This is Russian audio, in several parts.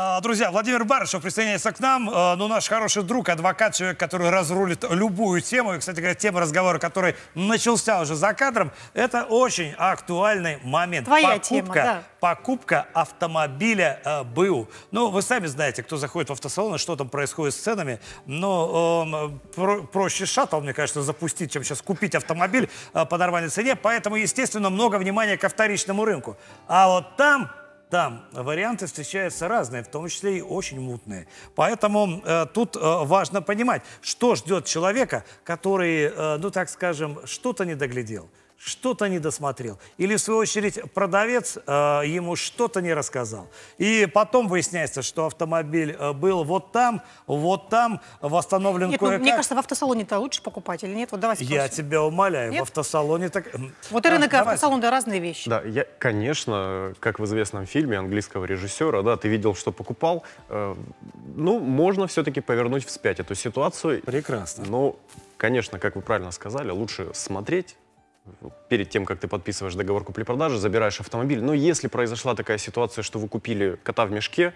А, друзья, Владимир Барышев присоединяется к нам. А, ну, наш хороший друг, адвокат, человек, который разрулит любую тему. И, кстати говоря, тема разговора, который начался уже за кадром, это очень актуальный момент. Твоя покупка, тема, да. Покупка автомобиля э, а, БУ. Ну, вы сами знаете, кто заходит в автосалон, что там происходит с ценами. Но э, про проще шаттл, мне кажется, запустить, чем сейчас купить автомобиль э, по нормальной цене. Поэтому, естественно, много внимания ко вторичному рынку. А вот там да, варианты встречаются разные, в том числе и очень мутные. Поэтому э, тут э, важно понимать, что ждет человека, который, э, ну так скажем, что-то не доглядел что-то не досмотрел. Или, в свою очередь, продавец э, ему что-то не рассказал. И потом выясняется, что автомобиль э, был вот там, вот там, восстановлен нет, кое-как. Ну, мне кажется, в автосалоне-то лучше покупать или нет? Вот давай спросим. Я тебя умоляю, нет? в автосалоне так... Вот и рынок а, автосалон, да, разные вещи. Да, я, конечно, как в известном фильме английского режиссера, да, ты видел, что покупал, э, ну, можно все-таки повернуть вспять эту ситуацию. Прекрасно. Ну, конечно, как вы правильно сказали, лучше смотреть, перед тем, как ты подписываешь договор купли-продажи, забираешь автомобиль. Но если произошла такая ситуация, что вы купили кота в мешке,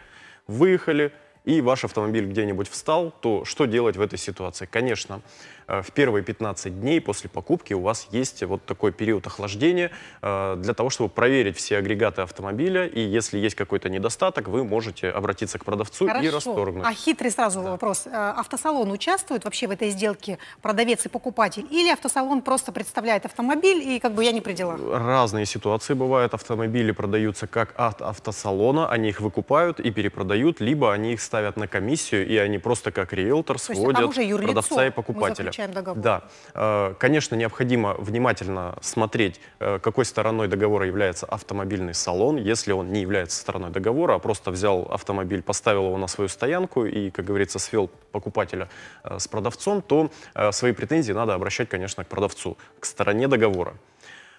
выехали, и ваш автомобиль где-нибудь встал, то что делать в этой ситуации? Конечно, Э, в первые 15 дней после покупки у вас есть вот такой период охлаждения э, для того, чтобы проверить все агрегаты автомобиля, и если есть какой-то недостаток, вы можете обратиться к продавцу Хорошо. и расторгнуть. А хитрый сразу да. вопрос. Э, автосалон участвует вообще в этой сделке продавец и покупатель, или автосалон просто представляет автомобиль, и как бы я не при делах? Разные ситуации бывают. Автомобили продаются как от автосалона, они их выкупают и перепродают, либо они их ставят на комиссию, и они просто как риэлтор сводят продавца и покупателя заключаем договор. Да. Э, конечно, необходимо внимательно смотреть, э, какой стороной договора является автомобильный салон. Если он не является стороной договора, а просто взял автомобиль, поставил его на свою стоянку и, как говорится, свел покупателя э, с продавцом, то свои претензии надо обращать, конечно, к продавцу, к стороне договора.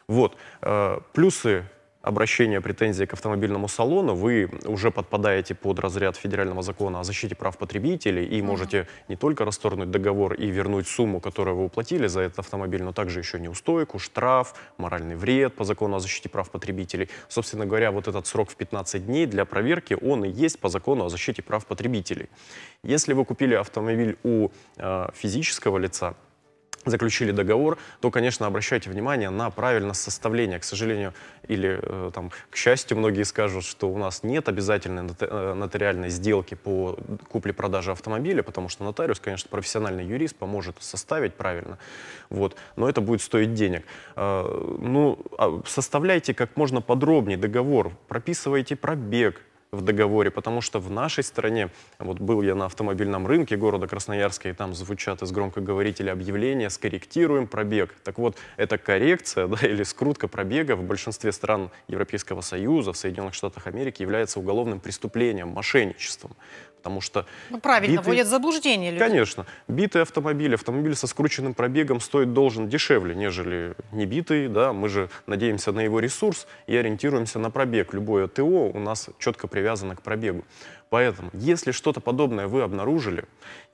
Вот. Плюсы обращения, претензии к автомобильному салону, вы уже подпадаете под разряд федерального закона о защите прав потребителей и можете не только расторгнуть договор и вернуть сумму, которую вы уплатили за этот автомобиль, но также еще неустойку, штраф, моральный вред по закону о защите прав потребителей. Собственно говоря, вот этот срок в 15 дней для проверки, он и есть по закону о защите прав потребителей. Если вы купили автомобиль у э, физического лица, заключили договор, то, конечно, обращайте внимание на правильное составление, К сожалению, или э, там, к счастью, многие скажут, что у нас нет обязательной э, нотариальной сделки по купле-продаже автомобиля, потому что нотариус, конечно, профессиональный юрист, поможет составить правильно. Вот. Но это будет стоить денег. Э, ну, а, составляйте как можно подробнее договор, прописывайте пробег, в договоре, потому что в нашей стране, вот был я на автомобильном рынке города Красноярска, и там звучат из громкоговорителя объявления «скорректируем пробег». Так вот, эта коррекция да, или скрутка пробега в большинстве стран Европейского Союза, в Соединенных Штатах Америки является уголовным преступлением, мошенничеством. Потому что... Ну, правильно, битый... вводят заблуждение люди. Конечно. Битый автомобиль, автомобиль со скрученным пробегом стоит должен дешевле, нежели не битый. Да? Мы же надеемся на его ресурс и ориентируемся на пробег. Любое ТО у нас четко привязано к пробегу. Поэтому, если что-то подобное вы обнаружили,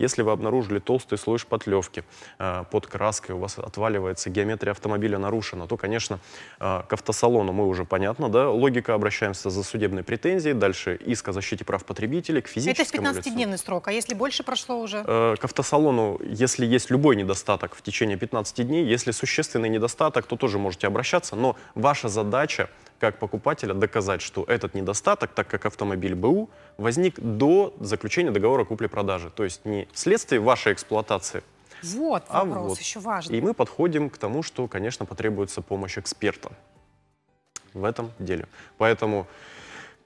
если вы обнаружили толстый слой шпатлевки э, под краской, у вас отваливается, геометрия автомобиля нарушена, то, конечно, э, к автосалону мы уже, понятно, да, логика, обращаемся за судебной претензией, дальше иск о защите прав потребителей, к физическому Это 15-дневный срок, а если больше прошло уже? Э, к автосалону, если есть любой недостаток в течение 15 дней, если существенный недостаток, то тоже можете обращаться, но ваша задача как покупателя доказать, что этот недостаток, так как автомобиль БУ, возник до заключения договора купли-продажи. То есть не вследствие вашей эксплуатации, вот а вопрос, вот. еще важный. И мы подходим к тому, что, конечно, потребуется помощь эксперта в этом деле. Поэтому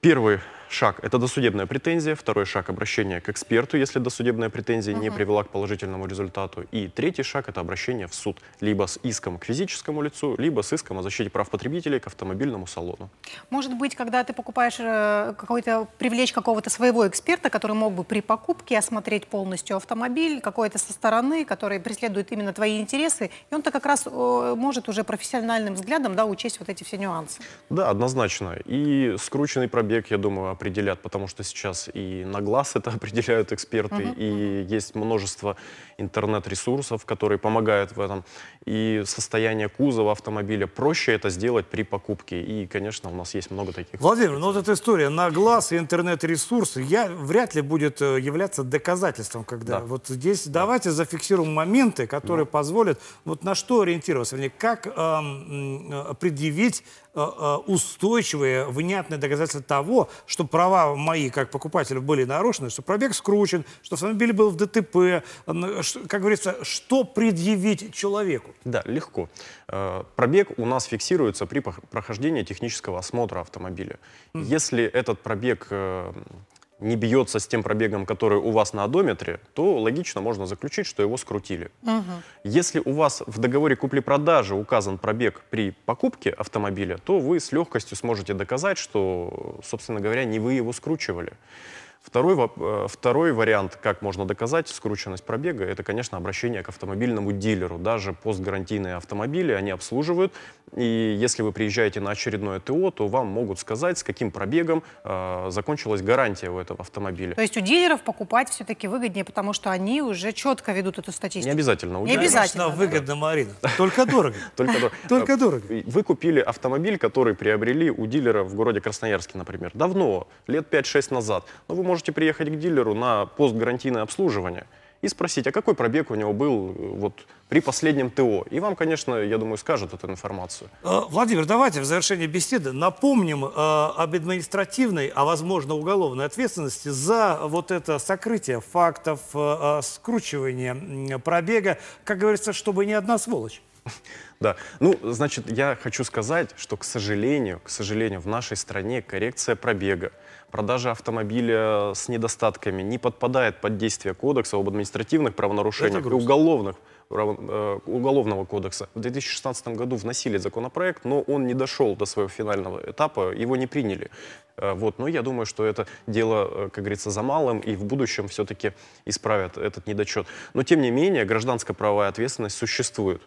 первый шаг – это досудебная претензия, второй шаг – обращение к эксперту, если досудебная претензия угу. не привела к положительному результату, и третий шаг – это обращение в суд, либо с иском к физическому лицу, либо с иском о защите прав потребителей к автомобильному салону. Может быть, когда ты покупаешь э, какой-то, привлечь какого-то своего эксперта, который мог бы при покупке осмотреть полностью автомобиль, какой-то со стороны, который преследует именно твои интересы, и он-то как раз может уже профессиональным взглядом да, учесть вот эти все нюансы. Да, однозначно. И скрученный пробег, я думаю, определят, потому что сейчас и на глаз это определяют эксперты, uh и uh есть множество интернет-ресурсов, которые помогают в этом. И состояние кузова автомобиля проще это сделать при покупке. И, конечно, у нас есть много таких. Владимир, ну вот эта история на глаз и интернет-ресурсы я вряд ли будет э, являться доказательством, когда да. вот здесь да. давайте зафиксируем моменты, которые да. Ну. позволят вот на что ориентироваться, вернее, как эм, э, предъявить Э, э, устойчивые, внятные доказательства того, что права мои как покупателя были нарушены, что пробег скручен, что автомобиль был в ДТП. Как говорится, что предъявить человеку? Да, легко. Э, пробег у нас фиксируется при прохождении технического осмотра автомобиля. Mm Если этот пробег не бьется с тем пробегом, который у вас на одометре, то логично можно заключить, что его скрутили. Угу. Если у вас в договоре купли-продажи указан пробег при покупке автомобиля, то вы с легкостью сможете доказать, что, собственно говоря, не вы его скручивали. Второй, э, второй вариант, как можно доказать скрученность пробега, это, конечно, обращение к автомобильному дилеру. Даже постгарантийные автомобили они обслуживают, и если вы приезжаете на очередное ТО, то вам могут сказать, с каким пробегом э, закончилась гарантия у этого автомобиля. То есть у дилеров покупать все-таки выгоднее, потому что они уже четко ведут эту статистику? Не обязательно. У Не обязательно. Да? Выгодно, Марина. Только дорого. Только дорого. Только э, дорого. Вы купили автомобиль, который приобрели у дилера в городе Красноярске, например, давно, лет 5-6 назад. Но вы можете можете приехать к дилеру на постгарантийное обслуживание и спросить, а какой пробег у него был э, вот при последнем ТО. И вам, конечно, я думаю, скажут эту информацию. Э, Владимир, давайте в завершение беседы напомним э, об административной, а возможно уголовной ответственности за вот это сокрытие фактов, э, э скручивание пробега. Как говорится, чтобы ни одна сволочь. Да. Ну, значит, я хочу сказать, что, к сожалению, к сожалению, в нашей стране коррекция пробега, продажа автомобиля с недостатками не подпадает под действие кодекса об административных правонарушениях и уголовных э, уголовного кодекса. В 2016 году вносили законопроект, но он не дошел до своего финального этапа, его не приняли. Э, вот. Но я думаю, что это дело, э, как говорится, за малым, и в будущем все-таки исправят этот недочет. Но, тем не менее, гражданско-правовая ответственность существует.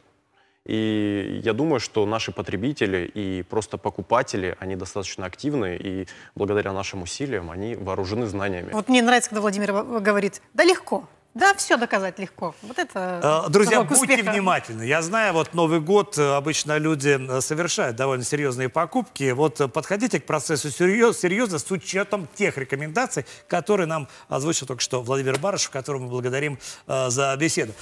И я думаю, что наши потребители и просто покупатели, они достаточно активны, и благодаря нашим усилиям они вооружены знаниями. Вот мне нравится, когда Владимир говорит, да легко, да, все доказать легко. Вот это а, Друзья, будьте успеха. внимательны. Я знаю, вот Новый год э, обычно люди э, совершают довольно серьезные покупки. Вот э, подходите к процессу серьез, серьезно с учетом тех рекомендаций, которые нам озвучил только что Владимир Барышев, которому мы благодарим за беседу.